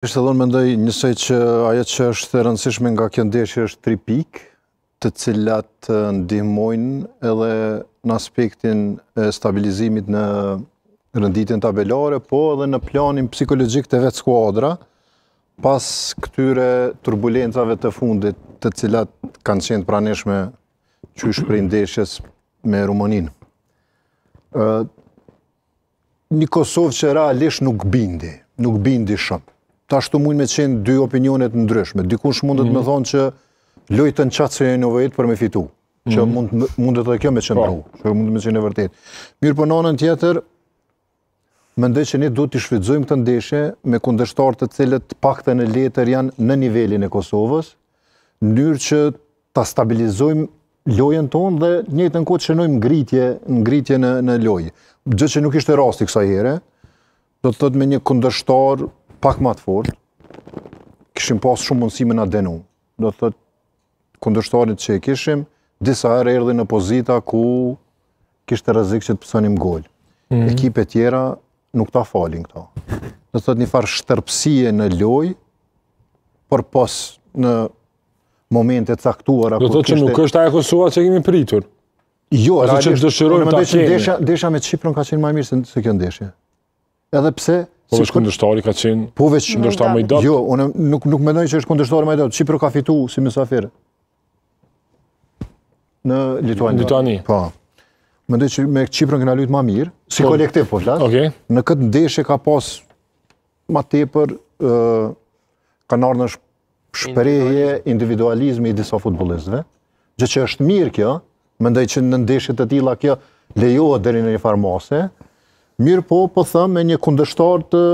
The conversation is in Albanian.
Kështë të dhonë me ndoj njësoj që aje që është rëndësishme nga kjo ndeshje është tri pik, të cilat ndihmojnë edhe në aspektin e stabilizimit në rënditin tabelare, po edhe në planin psikologjik të vetë skuadra, pas këtyre turbulencave të fundit të cilat kanë qenë praneshme që është prej ndeshjes me Rumonin. Një Kosovë që realisht nuk bindi, nuk bindi shumë ta shtu mund me qenë dy opinionet në ndryshme. Dikush mundet me mhm. thonë që lojtën qatë se e në për me fitu. Që mhm. mundet dhe kjo me qenë pru. Po. Që mundet me qenë e vërtet. Mirë për po, anën tjetër, më ndëj që ne du të shvidzojmë të ndeshe me kundështarët të cilët pak të në letër janë në nivelin e Kosovës, në njërë që ta stabilizojmë lojën tonë dhe njëtë në kodë që nëjmë ngritje në lojë. Gjë që nuk ishte rasti kësa here, do të thot me një kundështarë pak më të fort, kishim pas shumë mundësi me na denu. Do të thotë kundërshtarit që e kishim, disa herë erdhi në pozita ku kishte rrezik që të pësonim gol. Mhm. Ekipe Ekipet tjera nuk ta falin këto. Do të thotë një farë shtërpsie në loj, por pas në momente caktuara Do të thotë që nuk është ajo Kosova që kemi pritur. Jo, ajo që dëshirojmë ta kemi. Ndeshja ndeshja me Çiprin ka qenë më mirë se, se kjo ndeshje. Edhe pse Po si kundështari ka qenë po veç ndoshta më i dot. Jo, unë nuk nuk mendoj që është kundështari më i dot. Çipro ka fituar si mysafir. Në Lituani. Në Lituani. Po. Mendoj që me në këna luajtur më mirë, si po. kolektiv po flas. Ok. Në këtë ndeshje ka pas më tepër ë kanë ardhur në shprehje individualizmi i disa futbollistëve. Gjë që është mirë kjo, mendoj që në ndeshjet e tilla kjo lejohet deri në një farmase, Mirë po, po thëmë, me një kundështar të